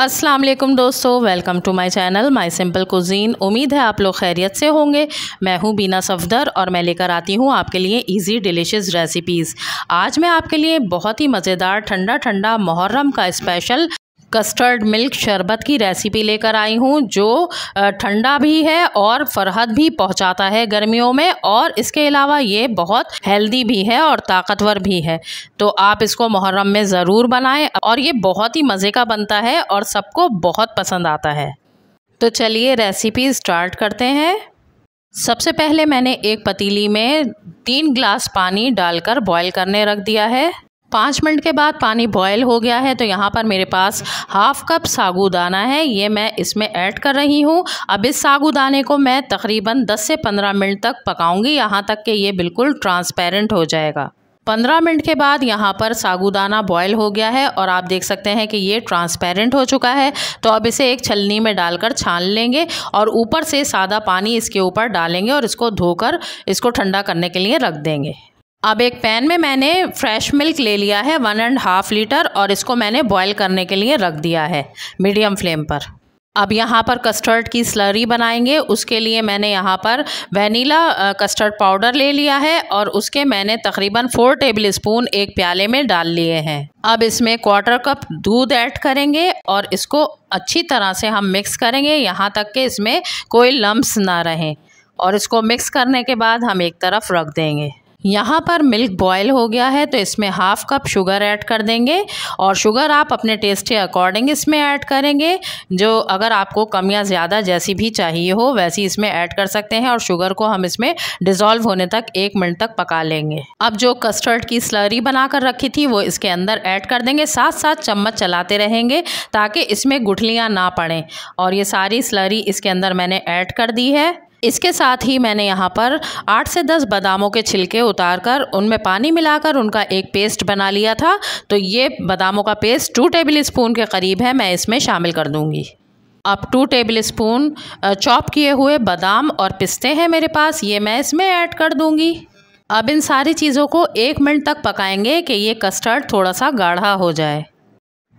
अस्सलाम वालेकुम दोस्तों welcome to my channel my simple cuisine उम्मीद है आप लोग खैरियत से होंगे मैं हूं बीना सफदर और मैं लेकर आती हूं आपके लिए इजी डिलीशियस रेसिपीज़ आज मैं आपके लिए बहुत ही मज़ेदार ठंडा ठंडा मुहर्रम का स्पेशल कस्टर्ड मिल्क शरबत की रेसिपी लेकर आई हूँ जो ठंडा भी है और फरहत भी पहुँचाता है गर्मियों में और इसके अलावा ये बहुत हेल्दी भी है और ताकतवर भी है तो आप इसको मुहर्रम में ज़रूर बनाएं और ये बहुत ही मज़े का बनता है और सबको बहुत पसंद आता है तो चलिए रेसिपी स्टार्ट करते हैं सबसे पहले मैंने एक पतीली में तीन ग्लास पानी डालकर बॉयल करने रख दिया है पाँच मिनट के बाद पानी बॉयल हो गया है तो यहाँ पर मेरे पास हाफ़ कप सागुदाना है ये मैं इसमें ऐड कर रही हूँ अब इस सागुदाने को मैं तकरीबन 10 से 15 मिनट तक पकाऊंगी यहाँ तक कि ये बिल्कुल ट्रांसपेरेंट हो जाएगा 15 मिनट के बाद यहाँ पर सागुदाना बॉयल हो गया है और आप देख सकते हैं कि ये ट्रांसपेरेंट हो चुका है तो अब इसे एक छलनी में डालकर छान लेंगे और ऊपर से सादा पानी इसके ऊपर डालेंगे और इसको धोकर इसको ठंडा करने के लिए रख देंगे अब एक पैन में मैंने फ्रेश मिल्क ले लिया है वन एंड हाफ़ लीटर और इसको मैंने बॉईल करने के लिए रख दिया है मीडियम फ्लेम पर अब यहाँ पर कस्टर्ड की स्लरी बनाएंगे उसके लिए मैंने यहाँ पर वनीला कस्टर्ड पाउडर ले लिया है और उसके मैंने तकरीबन फोर टेबल स्पून एक प्याले में डाल लिए हैं अब इसमें क्वार्टर कप दूध ऐड करेंगे और इसको अच्छी तरह से हम मिक्स करेंगे यहाँ तक कि इसमें कोई लम्ब्स ना रहें और इसको मिक्स करने के बाद हम एक तरफ रख देंगे यहाँ पर मिल्क बॉयल हो गया है तो इसमें हाफ कप शुगर ऐड कर देंगे और शुगर आप अपने टेस्ट के अकॉर्डिंग इसमें ऐड करेंगे जो अगर आपको कम या ज़्यादा जैसी भी चाहिए हो वैसी इसमें ऐड कर सकते हैं और शुगर को हम इसमें डिज़ोल्व होने तक एक मिनट तक पका लेंगे अब जो कस्टर्ड की स्लरी बना कर रखी थी वो इसके अंदर ऐड कर देंगे साथ साथ चम्मच चलाते रहेंगे ताकि इसमें गुठलियाँ ना पड़ें और ये सारी स्लरी इसके अंदर मैंने ऐड कर दी है इसके साथ ही मैंने यहाँ पर आठ से दस बादामों के छिलके उतार कर उनमें पानी मिलाकर उनका एक पेस्ट बना लिया था तो ये बादामों का पेस्ट टू टेबल स्पून के करीब है मैं इसमें शामिल कर दूँगी अब टू टेबल स्पून चॉप किए हुए बादाम और पिस्ते हैं मेरे पास ये मैं इसमें ऐड कर दूँगी अब इन सारी चीज़ों को एक मिनट तक पकाएंगे कि ये कस्टर्ड थोड़ा सा गाढ़ा हो जाए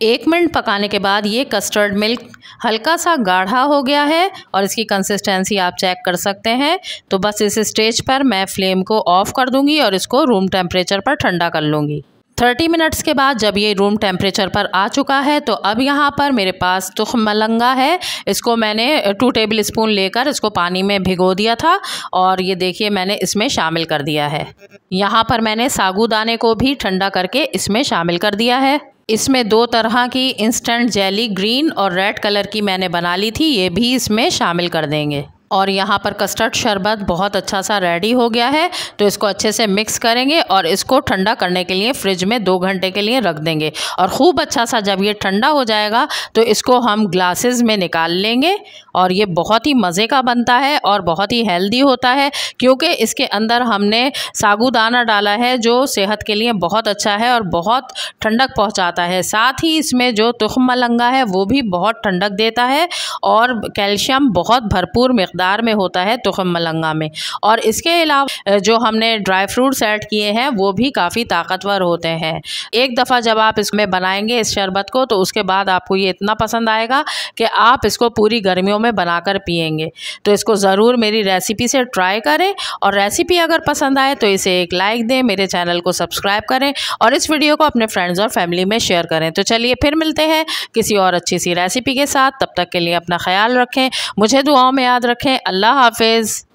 एक मिनट पकाने के बाद ये कस्टर्ड मिल्क हल्का सा गाढ़ा हो गया है और इसकी कंसिस्टेंसी आप चेक कर सकते हैं तो बस इस स्टेज पर मैं फ्लेम को ऑफ़ कर दूंगी और इसको रूम टेम्परेचर पर ठंडा कर लूँगी 30 मिनट्स के बाद जब ये रूम टेम्परेचर पर आ चुका है तो अब यहाँ पर मेरे पास तुख मलंगा है इसको मैंने टू टेबल स्पून लेकर इसको पानी में भिगो दिया था और ये देखिए मैंने इसमें शामिल कर दिया है यहाँ पर मैंने सागू दाने को भी ठंडा करके इसमें शामिल कर दिया है इसमें दो तरह की इंस्टेंट जेली ग्रीन और रेड कलर की मैंने बना ली थी ये भी इसमें शामिल कर देंगे और यहाँ पर कस्टर्ड शरबत बहुत अच्छा सा रेडी हो गया है तो इसको अच्छे से मिक्स करेंगे और इसको ठंडा करने के लिए फ्रिज में दो घंटे के लिए रख देंगे और ख़ूब अच्छा सा जब ये ठंडा हो जाएगा तो इसको हम ग्लासेस में निकाल लेंगे और ये बहुत ही मज़े का बनता है और बहुत ही हेल्दी होता है क्योंकि इसके अंदर हमने सागुदाना डाला है जो सेहत के लिए बहुत अच्छा है और बहुत ठंडक पहुँचाता है साथ ही इसमें जो तुख मलंगा है वो भी बहुत ठंडक देता है और कैल्शियम बहुत भरपूर मकदार मकदार में होता है तुखम मलंगा में और इसके अलावा जो हमने ड्राई फ्रूट्स ऐड किए हैं वो भी काफ़ी ताकतवर होते हैं एक दफ़ा जब आप इसमें बनाएंगे इस शरबत को तो उसके बाद आपको ये इतना पसंद आएगा कि आप इसको पूरी गर्मियों में बनाकर पियेंगे तो इसको ज़रूर मेरी रेसिपी से ट्राई करें और रेसिपी अगर पसंद आए तो इसे एक लाइक दें मेरे चैनल को सब्सक्राइब करें और इस वीडियो को अपने फ्रेंड्स और फैमिली में शेयर करें तो चलिए फिर मिलते हैं किसी और अच्छी सी रेसिपी के साथ तब तक के लिए अपना ख्याल रखें मुझे दुआओं में याद रखें रखें अल्लाह हाफिज़